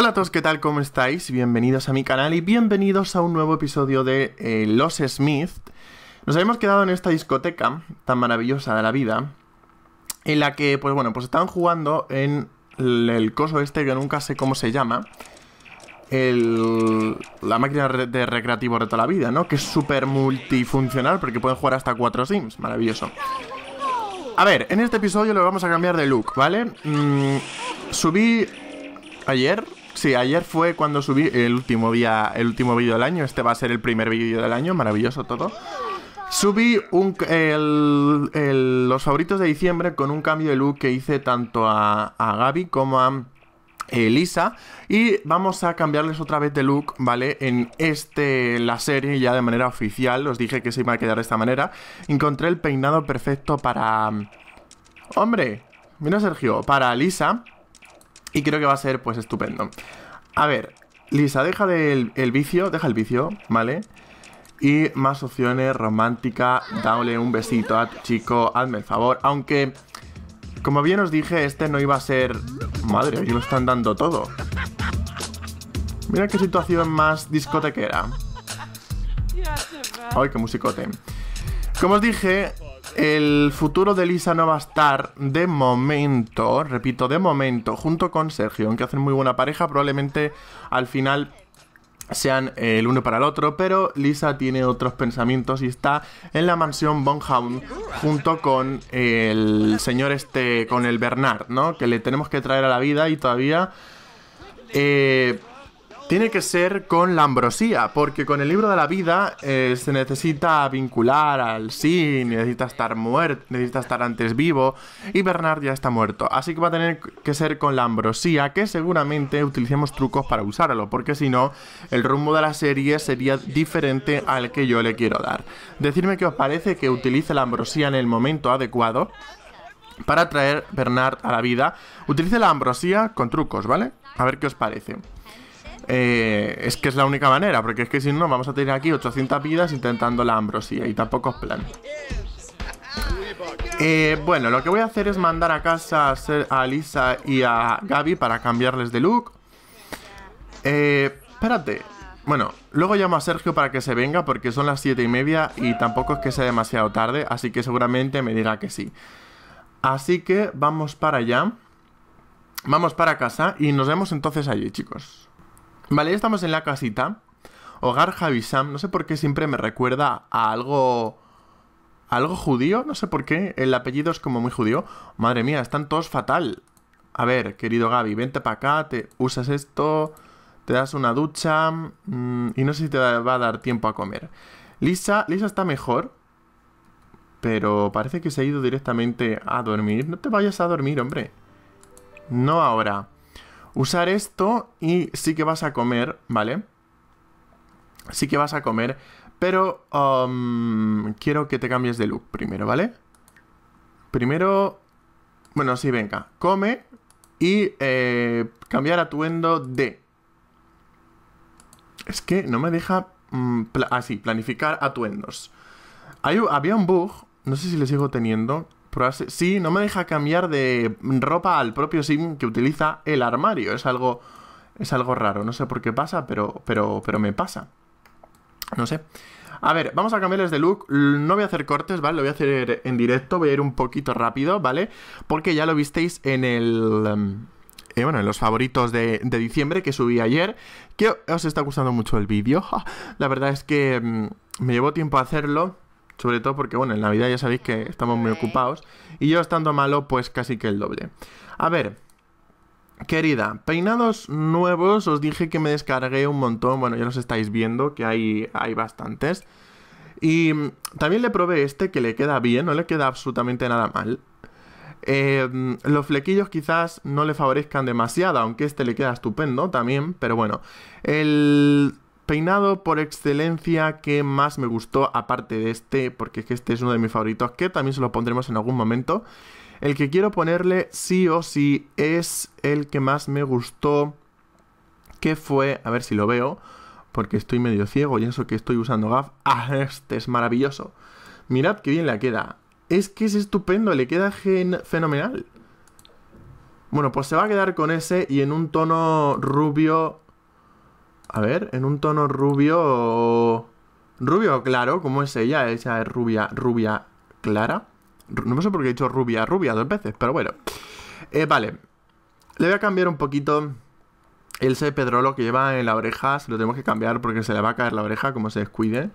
Hola a todos, ¿qué tal? ¿Cómo estáis? Bienvenidos a mi canal y bienvenidos a un nuevo episodio de eh, Los Smith. Nos habíamos quedado en esta discoteca tan maravillosa de la vida, en la que, pues bueno, pues estaban jugando en el coso este que nunca sé cómo se llama, la máquina de recreativo de toda la vida, ¿no? Que es súper multifuncional porque pueden jugar hasta cuatro sims, maravilloso. A ver, en este episodio lo vamos a cambiar de look, ¿vale? Mm, subí ayer Sí, ayer fue cuando subí el último día, el último vídeo del año. Este va a ser el primer vídeo del año, maravilloso todo. Subí los favoritos de diciembre con un cambio de look que hice tanto a, Gaby como a Elisa eh, y vamos a cambiarles otra vez de look, ¿vale? En este la serie ya de manera oficial, os dije que se iba a quedar de esta manera. Encontré el peinado perfecto para... Hombre, mira Sergio, para Elisa y creo que va a ser pues estupendo. A ver, Lisa, deja del, el vicio, deja el vicio, ¿vale? Y más opciones, romántica, dale un besito a chico, hazme el favor. Aunque, como bien os dije, este no iba a ser... Madre, aquí lo están dando todo. Mira qué situación más discotequera. Ay, qué musicote. Como os dije, el futuro de Lisa no va a estar de momento, repito, de momento, junto con Sergio, aunque hacen muy buena pareja, probablemente al final sean el uno para el otro, pero Lisa tiene otros pensamientos y está en la mansión Bonhound junto con el señor este, con el Bernard, ¿no? Que le tenemos que traer a la vida y todavía eh, tiene que ser con la ambrosía, porque con el libro de la vida eh, se necesita vincular al sí, necesita estar muerto, necesita estar antes vivo, y Bernard ya está muerto. Así que va a tener que ser con la ambrosía, que seguramente utilicemos trucos para usarlo, porque si no, el rumbo de la serie sería diferente al que yo le quiero dar. Decidme qué os parece que utilice la ambrosía en el momento adecuado para traer Bernard a la vida. Utilice la ambrosía con trucos, ¿vale? A ver qué os parece. Eh, es que es la única manera, porque es que si no, vamos a tener aquí 800 vidas intentando la ambrosía y tampoco es plan. Eh, bueno, lo que voy a hacer es mandar a casa a, Lisa y a Gaby para cambiarles de look. Eh, espérate. Bueno, luego llamo a Sergio para que se venga porque son las 7 y media y tampoco es que sea demasiado tarde, así que seguramente me dirá que sí. Así que vamos para allá. Vamos para casa y nos vemos entonces allí, chicos. Vale, ya estamos en la casita. Hogar Javisam, no sé por qué siempre me recuerda a algo... A algo judío, no sé por qué. El apellido es como muy judío. Madre mía, están todos fatal. A ver, querido Gaby, vente para acá, te usas esto, te das una ducha mm, y no sé si te va a dar tiempo a comer. Lisa, Lisa está mejor, pero parece que se ha ido directamente a dormir. No te vayas a dormir, hombre. No ahora usar esto y sí que vas a comer, ¿vale? Sí que vas a comer, pero um, quiero que te cambies de look primero, ¿vale? Primero, bueno, sí, venga, come y eh, cambiar atuendo de... Es que no me deja... Mm, así ah, planificar atuendos. Hay, había un bug, no sé si le sigo teniendo, Sí, no me deja cambiar de ropa al propio sim que utiliza el armario. Es algo, es algo raro. No sé por qué pasa, pero, pero, pero me pasa. No sé. A ver, vamos a cambiarles de look. No voy a hacer cortes, ¿vale? Lo voy a hacer en directo. Voy a ir un poquito rápido, ¿vale? Porque ya lo visteis en el... Em, eh, bueno, en los favoritos de, de, diciembre que subí ayer. Que os está gustando mucho el vídeo. La verdad es que em, me llevó tiempo hacerlo sobre todo porque, bueno, en Navidad ya sabéis que estamos muy ocupados, y yo estando malo, pues casi que el doble. A ver, Querida, peinados nuevos, os dije que me descargué un montón, bueno, ya los estáis viendo, que hay, hay bastantes. Y también le probé este que le queda bien, no le queda absolutamente nada mal. Eh, los flequillos quizás no le favorezcan demasiado, aunque este le queda estupendo también, pero bueno. El peinado por excelencia que más me gustó, aparte de este, porque es que este es uno de mis favoritos, que también se lo pondremos en algún momento. El que quiero ponerle sí o sí es el que más me gustó, que fue, a ver si lo veo, porque estoy medio ciego y eso que estoy usando GAF. Ah, este es maravilloso. Mirad qué bien le queda. Es que es estupendo, le queda gen fenomenal. Bueno, pues se va a quedar con ese y en un tono rubio a ver, en un tono rubio. Rubio claro, ¿cómo es ella? Ella es rubia, rubia clara. No sé por qué he dicho rubia, rubia dos veces, pero bueno. Eh, vale. Le voy a cambiar un poquito el ese lo que lleva en la oreja. Se lo tenemos que cambiar porque se le va a caer la oreja como se descuide.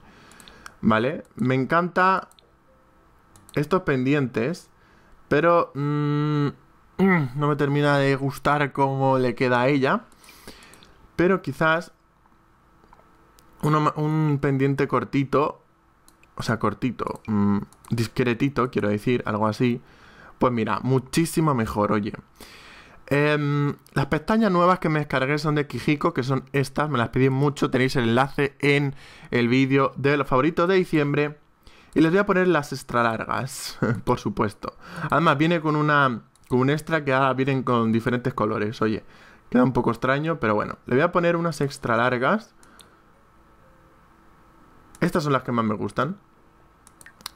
Vale. Me encanta estos pendientes, pero mm, mm, no me termina de gustar cómo le queda a ella. Pero quizás un pendiente cortito, o sea, cortito, mm, discretito, quiero decir, algo así. Pues mira, muchísimo mejor, oye. Em, las pestañas nuevas que me descargué son de Kijiko, que son estas, me las pedí mucho, tenéis el enlace en el vídeo de los favoritos de diciembre. Y les voy a poner las extra largas, por supuesto. Además, viene con una con un extra que ahora vienen con diferentes colores, oye. Queda un poco extraño, pero bueno. Le voy a poner unas extra largas estas son las que más me gustan.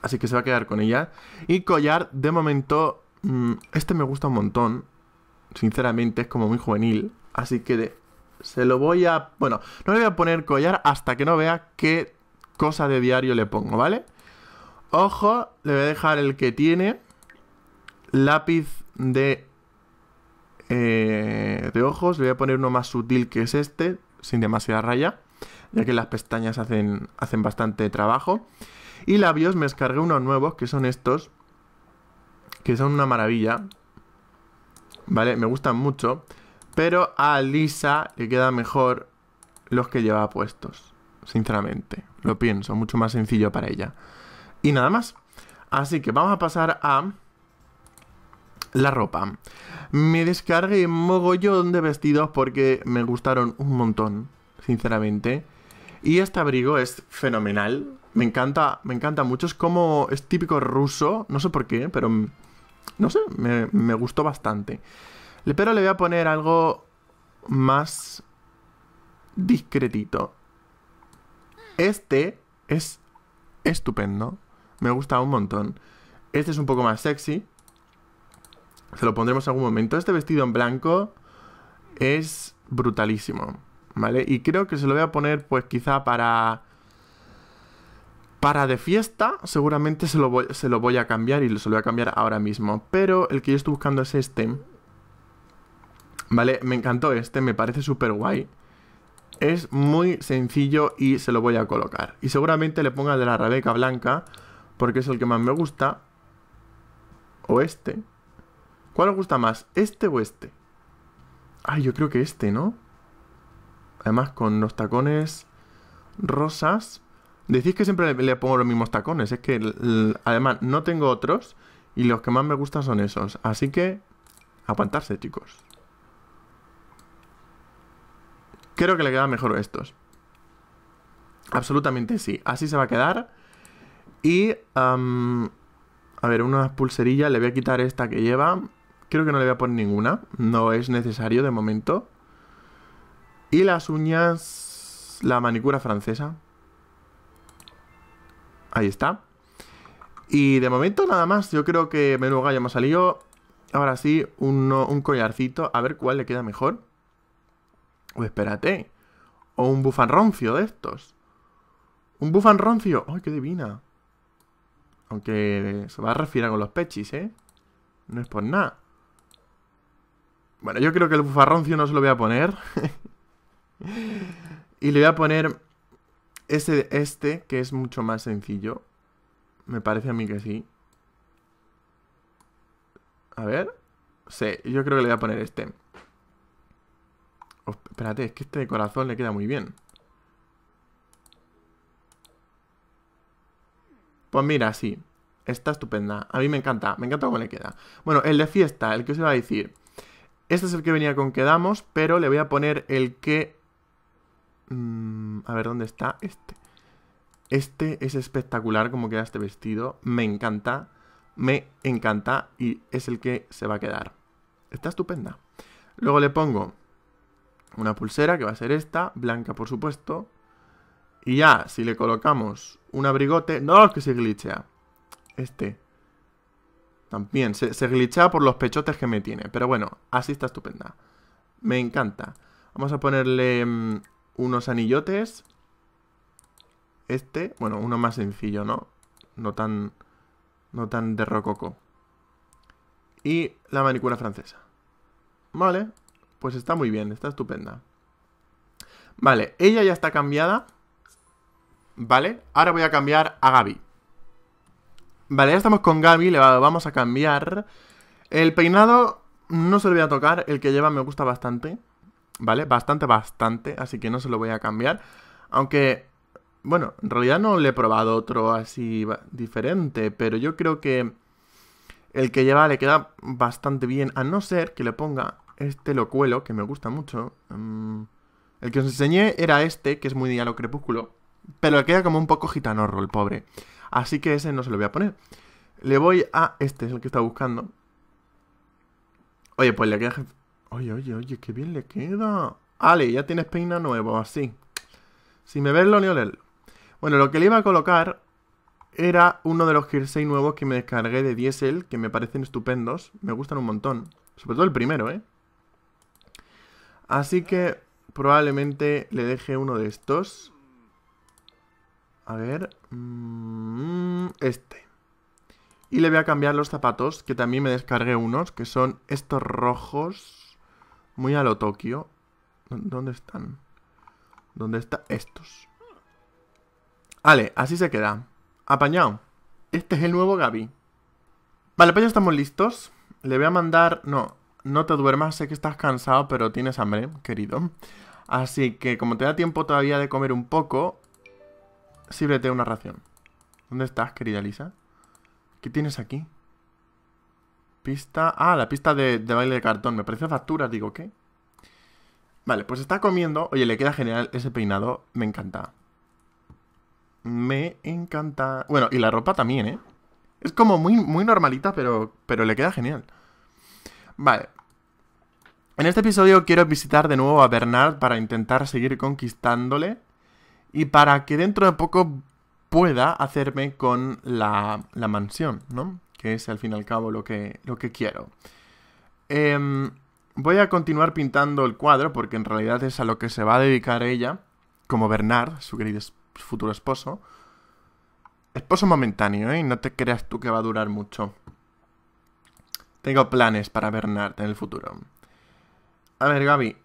Así que se va a quedar con ella. Y collar, de momento, mm, este me gusta un montón. Sinceramente, es como muy juvenil. Así que se lo voy a... Bueno, no le voy a poner collar hasta que no vea qué cosa de diario le pongo, ¿vale? Ojo, le voy a dejar el que tiene. Lápiz de... Eh, de ojos, le voy a poner uno más sutil que es este, sin demasiada raya ya que las pestañas hacen, hacen bastante trabajo. Y labios me descargué unos nuevos, que son estos, que son una maravilla, ¿vale? Me gustan mucho, pero a Lisa le queda mejor los que lleva puestos, sinceramente. Lo pienso, mucho más sencillo para ella. Y nada más. Así que vamos a pasar a la ropa. Me descargué mogollón de vestidos porque me gustaron un montón, sinceramente. Y este abrigo es fenomenal. Me encanta, me encanta mucho. Es como. Es típico ruso. No sé por qué, pero. No sé, me, me gustó bastante. Pero le voy a poner algo más discretito. Este es estupendo. Me gusta un montón. Este es un poco más sexy. Se lo pondremos en algún momento. Este vestido en blanco es brutalísimo. ¿vale? Y creo que se lo voy a poner pues quizá para... Para de fiesta, seguramente se lo, voy, a cambiar y se lo voy a cambiar ahora mismo. Pero el que yo estoy buscando es este. ¿Vale? Me encantó este, me parece súper guay. Es muy sencillo y se lo voy a colocar. Y seguramente le ponga de la Rebeca Blanca, porque es el que más me gusta. O este. ¿Cuál os gusta más? ¿Este o este? Ah, yo creo que este, ¿no? Además, con los tacones rosas. Decís que siempre le, pongo los mismos tacones. Es que, además, no tengo otros. Y los que más me gustan son esos. Así que, aguantarse, chicos. Creo que le quedan mejor estos. Absolutamente sí. Así se va a quedar. Y... a ver, una pulserilla. Le voy a quitar esta que lleva. Creo que no le voy a poner ninguna. No es necesario de momento. Y las uñas, la manicura francesa. Ahí está. Y de momento nada más, yo creo que menú gallo hemos salido. Ahora sí, un, collarcito, a ver cuál le queda mejor. O espérate, o un bufanroncio de estos. Un bufanroncio, ¡ay, qué divina! Aunque se va a refirar con los pechis, ¿eh? No es por nada. Bueno, yo creo que el bufarroncio no se lo voy a poner. y le voy a poner este, este, que es mucho más sencillo. Me parece a mí que sí. A ver. Sí, yo creo que le voy a poner este. Oh, espérate, es que este de corazón le queda muy bien. Pues mira, sí. Está estupenda. A mí me encanta. Me encanta cómo le queda. Bueno, el de fiesta, el que os iba a decir. Este es el que venía con quedamos, pero le voy a poner el que Mm, a ver, ¿dónde está este? Este es espectacular como queda este vestido. Me encanta. Me encanta y es el que se va a quedar. Está estupenda. Luego le pongo una pulsera que va a ser esta, blanca por supuesto. Y ya, si le colocamos un abrigote... ¡No! Que se glitchea. Este. También, se, se glitchea por los pechotes que me tiene. Pero bueno, así está estupenda. Me encanta. Vamos a ponerle mm, unos anillotes. Este, bueno, uno más sencillo, ¿no? No tan, no tan de rococo. Y la manicura francesa. Vale, pues está muy bien, está estupenda. Vale, ella ya está cambiada. Vale, ahora voy a cambiar a Gaby. Vale, ya estamos con Gaby, le vamos a cambiar. El peinado no se lo voy a tocar, el que lleva me gusta bastante. ¿vale? Bastante, bastante, así que no se lo voy a cambiar. Aunque, bueno, en realidad no le he probado otro así diferente, pero yo creo que el que lleva le queda bastante bien, a no ser que le ponga este locuelo, que me gusta mucho. Mm, el que os enseñé era este, que es muy diálogo crepúsculo, pero le queda como un poco gitanorro el pobre. Así que ese no se lo voy a poner. Le voy a... Este es el que está buscando. Oye, pues le queda Oye, oye, oye, qué bien le queda. Ale, ya tienes peina nuevo, así. Sin verlo ni olerlo. Bueno, lo que le iba a colocar era uno de los jersey nuevos que me descargué de Diesel, que me parecen estupendos. Me gustan un montón. Sobre todo el primero, ¿eh? Así que probablemente le deje uno de estos. A ver... Mm, este. Y le voy a cambiar los zapatos, que también me descargué unos, que son estos rojos. Muy a lo Tokio. ¿Dónde están? ¿Dónde están estos? Vale, así se queda. Apañado. Este es el nuevo Gaby. Vale, pues ya estamos listos. Le voy a mandar... No, no te duermas. Sé que estás cansado, pero tienes hambre, querido. Así que como te da tiempo todavía de comer un poco, síbrete una ración. ¿Dónde estás, querida Lisa? ¿Qué tienes aquí? Pista... Ah, la pista de, baile de cartón. Me parece facturas, digo, ¿qué? Vale, pues está comiendo. Oye, le queda genial ese peinado. Me encanta. Me encanta. Bueno, y la ropa también, ¿eh? Es como muy, muy normalita, pero, pero le queda genial. Vale. En este episodio quiero visitar de nuevo a Bernard para intentar seguir conquistándole y para que dentro de poco pueda hacerme con la mansión, ¿no? que es al fin y al cabo lo que, lo que quiero. Em, voy a continuar pintando el cuadro porque en realidad es a lo que se va a dedicar ella, como Bernard, su querido futuro esposo. Esposo momentáneo, ¿eh? No te creas tú que va a durar mucho. Tengo planes para Bernard en el futuro. A ver, Gaby.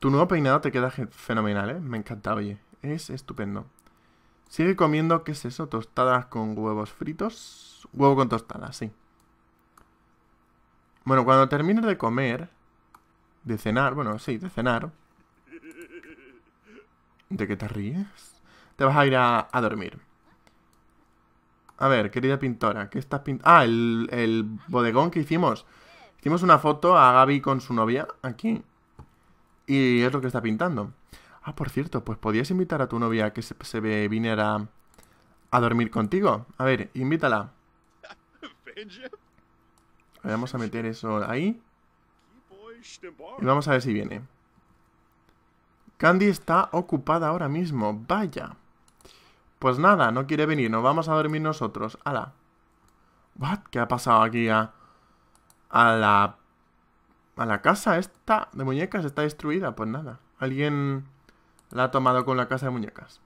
Tu nuevo peinado te queda fenomenal, ¿eh? Me encanta, oye. Es estupendo. Sigue comiendo, ¿qué es eso? Tostadas con huevos fritos. Huevo con tostadas, sí. Bueno, cuando termines de comer, de cenar, bueno, sí, de cenar. ¿De qué te ríes? Te vas a ir a, dormir. A ver, querida pintora, ¿qué estás pintando? Ah, el, el bodegón que hicimos. Hicimos una foto a Gaby con su novia, aquí. Y es lo que está pintando. Ah, por cierto, pues podías invitar a tu novia que se, ve, viniera a dormir contigo. A ver, invítala. Vamos a meter eso ahí. Y vamos a ver si viene. Candy está ocupada ahora mismo. Vaya. Pues nada, no quiere venir. Nos vamos a dormir nosotros. Ala. ¿Qué ha pasado aquí a... A la... A la casa esta de muñecas está destruida. Pues nada. Alguien... La ha tomado con la casa de muñecas.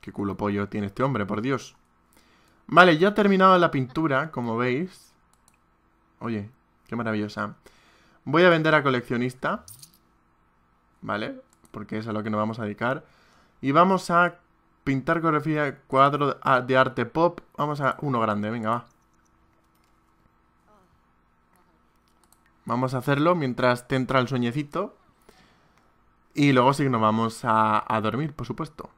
Qué culo pollo tiene este hombre, por Dios. Vale, ya he terminado la pintura, como veis. Oye, qué maravillosa. Voy a vender a coleccionista. ¿Vale? Porque es a lo que nos vamos a dedicar. Y vamos a pintar coreografía cuadro de ah, arte pop. Vamos a uno grande, venga, va. Vamos a hacerlo mientras te entra el sueñecito. Y luego sí que nos vamos a, dormir, por supuesto.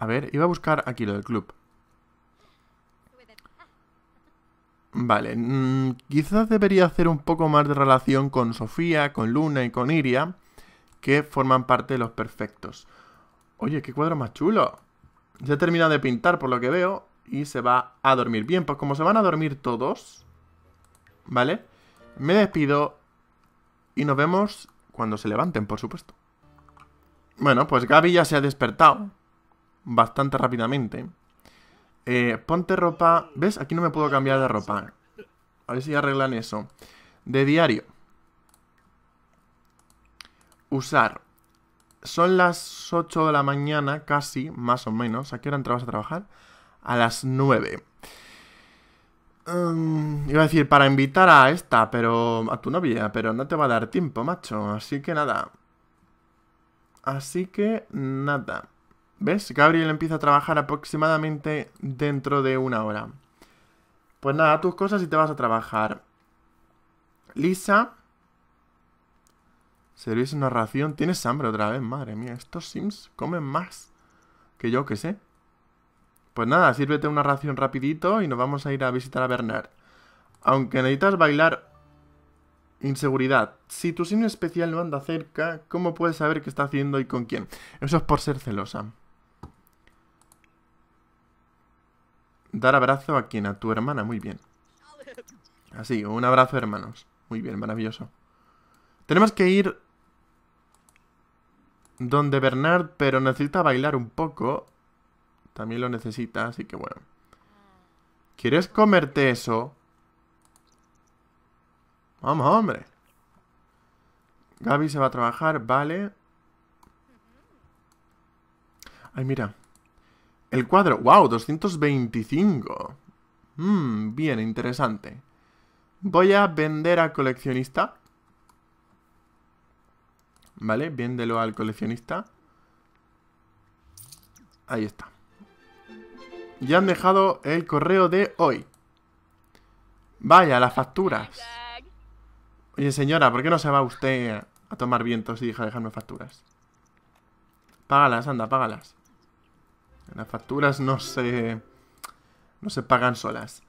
A ver, iba a buscar aquí lo del club. Vale, mm, quizás debería hacer un poco más de relación con Sofía, con Luna y con Iria, que forman parte de los perfectos. Oye, qué cuadro más chulo. Ya termina de pintar por lo que veo y se va a dormir. Bien, pues como se van a dormir todos, ¿vale? Me despido y nos vemos cuando se levanten, por supuesto. Bueno, pues Gaby ya se ha despertado. Bastante rápidamente. Eh, ponte ropa... ¿Ves? Aquí no me puedo cambiar de ropa. A ver si arreglan eso. De diario. Usar. Son las 8 de la mañana, casi, más o menos. ¿A qué hora entrabas a trabajar? A las 9. Em, iba a decir, para invitar a esta, pero. a tu novia, pero no te va a dar tiempo, macho. Así que nada. Así que nada. ¿Ves? Gabriel empieza a trabajar aproximadamente dentro de una hora. Pues nada, tus cosas y te vas a trabajar. Lisa. una ración? Tienes hambre otra vez, madre mía. Estos sims comen más que yo que sé. Pues nada, sírvete una ración rapidito y nos vamos a ir a visitar a Bernard. Aunque necesitas bailar... Inseguridad. Si tu signo especial no anda cerca, ¿cómo puedes saber qué está haciendo y con quién? Eso es por ser celosa. Dar abrazo a quien, a tu hermana, muy bien. Así, un abrazo hermanos. Muy bien, maravilloso. Tenemos que ir donde Bernard, pero necesita bailar un poco también lo necesita, así que bueno. ¿Quieres comerte eso? Vamos, hombre. Gaby se va a trabajar, vale. Ay, mira. El cuadro, wow, 225. Hmm, bien, interesante. Voy a vender a coleccionista. Vale, viéndelo al coleccionista. Ahí está. Ya han dejado el correo de hoy. Vaya, las facturas. Oye, señora, ¿por qué no se va usted a tomar vientos y deja dejarme facturas? Págalas, anda, págalas. Las facturas no se... No se pagan solas.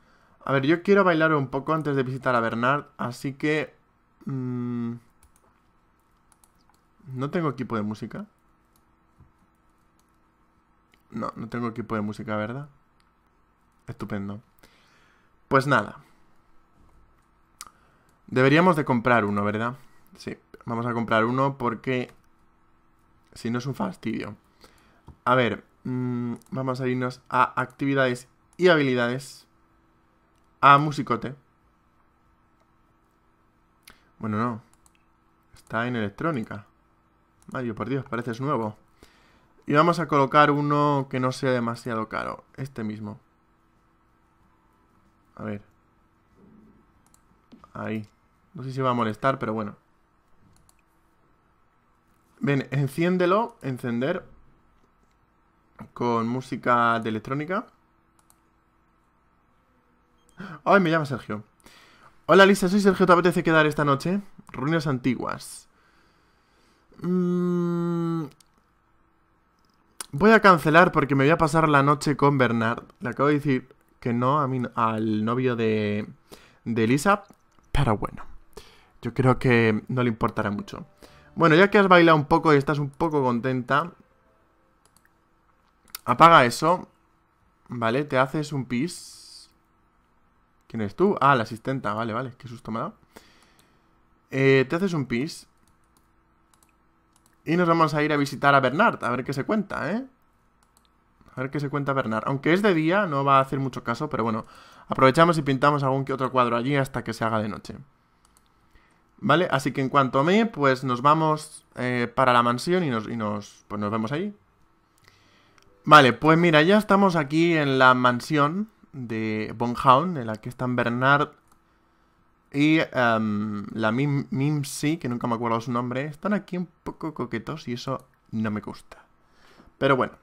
A ver, yo quiero bailar un poco antes de visitar a Bernard, así que... Mm, no tengo equipo de música. No, no tengo equipo de música, ¿verdad? Estupendo. Pues nada. Deberíamos de comprar uno, ¿verdad? Sí, vamos a comprar uno porque... Si no es un fastidio. A ver, mm, vamos a irnos a actividades y habilidades. A musicote. Bueno, no. Está en electrónica. Mario, por Dios, pareces nuevo. Y vamos a colocar uno que no sea demasiado caro. Este mismo. A ver. Ahí. No sé si va a molestar, pero bueno. Ven, enciéndelo, encender con música de electrónica. Ay, me llama Sergio. Hola Lisa, soy Sergio, ¿te apetece quedar esta noche? Ruinas antiguas. Mm. Voy a cancelar porque me voy a pasar la noche con Bernard. Le acabo de decir que no a mí, al novio de, de Elisa, pero bueno, yo creo que no le importará mucho. Bueno, ya que has bailado un poco y estás un poco contenta, apaga eso, ¿vale? Te haces un pis. ¿Quién eres tú? Ah, la asistenta, vale, vale, qué susto me ha dado. Eh, te haces un pis. Y nos vamos a ir a visitar a Bernard, a ver qué se cuenta, ¿eh? A ver qué se cuenta Bernard. Aunque es de día, no va a hacer mucho caso, pero bueno. Aprovechamos y pintamos algún que otro cuadro allí hasta que se haga de noche. ¿Vale? Así que en cuanto a mí, pues nos vamos eh, para la mansión y nos, nos, pues nos vemos ahí. Vale, pues mira, ya estamos aquí en la mansión de Bonhaun, en la que están Bernard y em, la Mimsy, que nunca me acuerdo su nombre. Están aquí un poco coquetos y eso no me gusta. Pero bueno.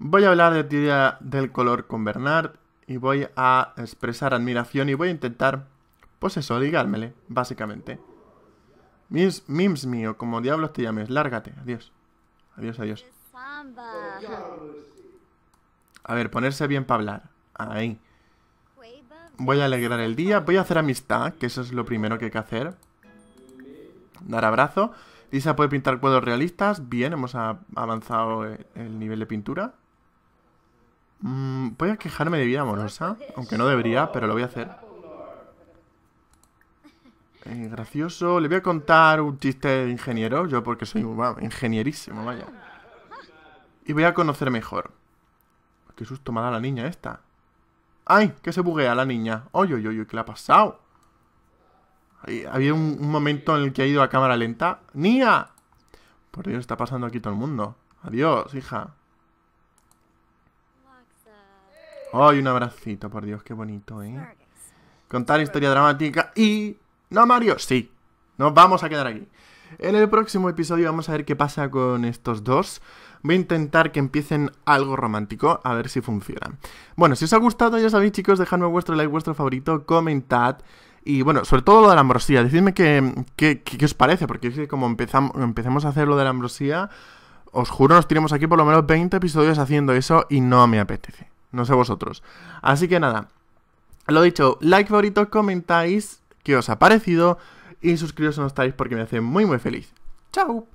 Voy a hablar de teoría del color con Bernard y voy a expresar admiración y voy a intentar, pues eso, ligármele, básicamente. Mims, mims mío, como diablos te llames, lárgate, adiós. Adiós, adiós. A ver, ponerse bien para hablar. Ahí. Voy a alegrar el día, voy a hacer amistad, que eso es lo primero que hay que hacer. Dar abrazo. Lisa puede pintar cuadros realistas. Bien, hemos avanzado el nivel de pintura. Mm, voy a quejarme de vida amorosa, aunque no debería, pero lo voy a hacer. Eh, gracioso. Le voy a contar un chiste de ingeniero, yo porque soy ingenierísimo, vaya. Y voy a conocer mejor. Qué susto me la niña esta. ¡Ay! Que se buguea la niña. ¡Oy, oy, oy! ¿Qué le ha pasado? había un, momento en el que ha ido a cámara lenta. ¡Nia! Por Dios, está pasando aquí todo el mundo. Adiós, hija. Ay, un abracito, por Dios, qué bonito, ¿eh? Contar historia dramática y... ¡No, Mario! Sí, nos vamos a quedar aquí. En el próximo episodio vamos a ver qué pasa con estos dos. Voy a intentar que empiecen algo romántico, a ver si funciona. Bueno, si os ha gustado, ya sabéis, chicos, dejadme vuestro like, vuestro favorito, comentad. Y bueno, sobre todo lo de la ambrosía, decidme qué, qué, qué, os parece, porque es que como empezamos, empecemos a hacer lo de la ambrosía, os juro, nos tiremos aquí por lo menos 20 episodios haciendo eso y no me apetece. No sé vosotros. Así que nada. Lo dicho, like, favorito, comentáis qué os ha parecido y suscribiros si no estáis porque me hace muy muy feliz. ¡Chao!